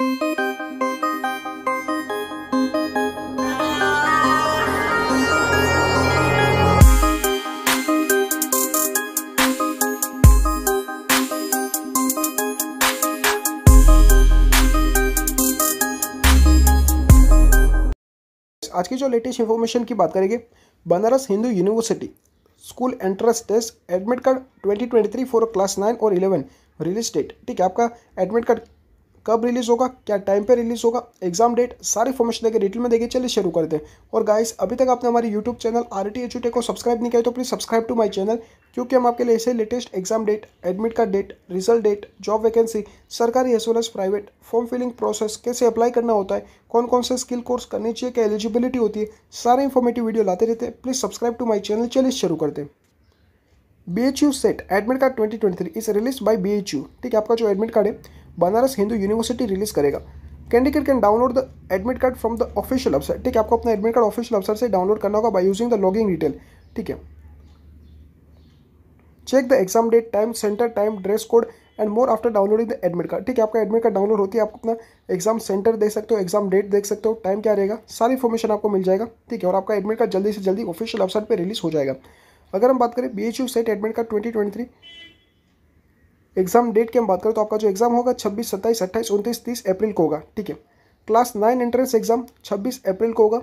आज की जो लेटेस्ट इन्फॉर्मेशन की बात करेंगे Banaras Hindu university school entrance test admit card 2023 for class 9 और 11 रिलीज डेट ठीक है आपका एडमिट कार्ड कब रिलीज़ होगा क्या टाइम पे रिलीज़ होगा एग्जाम डेट सारी इन्फॉर्मेशन देकर डिटेल में देखिए चलिए शुरू करते हैं और गाइस अभी तक आपने हमारे YouTube channel R T H को सब्सक्राइब नहीं किया तो please subscribe to my channel क्योंकि हम आपके लिए ऐसे latest exam date admit card date result date job vacancy सरकारी as well as private form filling process कैसे अप्लाई करना होता है कौन कौन से स्किल कोर्स करने चाहिए क्या एलिजिबिलिटी होती है सारे इन्फॉर्मेटिव वीडियो लाते रहते हैं please subscribe to my channel चलिए शुरू करते हैं B H U set admit card twenty twenty three is release by B H U ठीक है आपका जो एडमिट कार्ड है बनारस हिंदू यूनिवर्सिटी रिलीज करेगा candidate can download the admit card from the official website ठीक है आपको अपना एडमिट कार्ड ऑफिशियल वेबसाइट से डाउनलोड करना होगा by using the login detail ठीक है check the exam date time centre time dress code and more after downloading the admit card ठीक है आपका एडमिट कार्ड डाउनलोड होती है आप अपना एग्जाम सेंटर देख सकते हो एग्जाम डेट देख सकते हो टाइम क्या रहेगा सारी इन्फॉर्मेशन आपको मिल जाएगा ठीक है और आपका एडमिट कार्ड जल्दी से जल्दी ऑफिशियल वेबसाइट पर रिलीज हो जाएगा अगर हम बात करें B H U set admit card twenty twenty three exam date की हम बात करें तो आपका जो एग्जाम होगा छब्बीस सत्ताईस अट्ठाईस उनतीस तीस अप्रैल को होगा ठीक है क्लास नाइन एंट्रेंस एग्जाम छब्बीस अप्रैल को होगा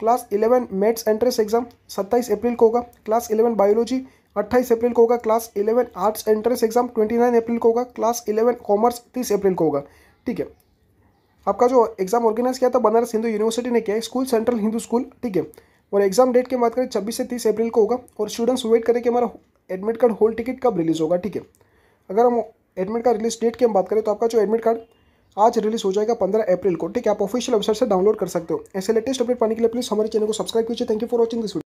class eleven maths entrance exam सत्ताईस अप्रैल को होगा क्लास इलेवन बायोलॉजी अट्ठाईस अप्रैल को होगा class eleven arts entrance exam twenty nine April को होगा क्लास इलेवन कॉमर्स तीस अप्रैल को होगा ठीक है आपका जो एग्जाम ऑर्गेनाइज किया था बनारस हिंदू यूनिवर्सिटी ने किया है स्कूल सेंट्रल हिंदू स्कूल ठीक है और एग्जाम डेट की बात करें छब्बीस से तीस अप्रैल को होगा और स्टूडेंट्स वेट करें कि हमारा एडमिट कार्ड होल टिकट कब रिलीज होगा ठीक है अगर हम एडमिट कार्ड रिलीज डेट की हम बात करें तो आपका जो एडमिट कार्ड आज रिलीज हो जाएगा पंद्रह अप्रैल को ठीक है आप ऑफिशियल वेबसाइट से डाउनलोड कर सकते हो ऐसे लेटेस्ट अपडेट पाने के लिए प्लीज़ हमारे चैनल को सब्सक्राइब कीजिए thank you for watching this video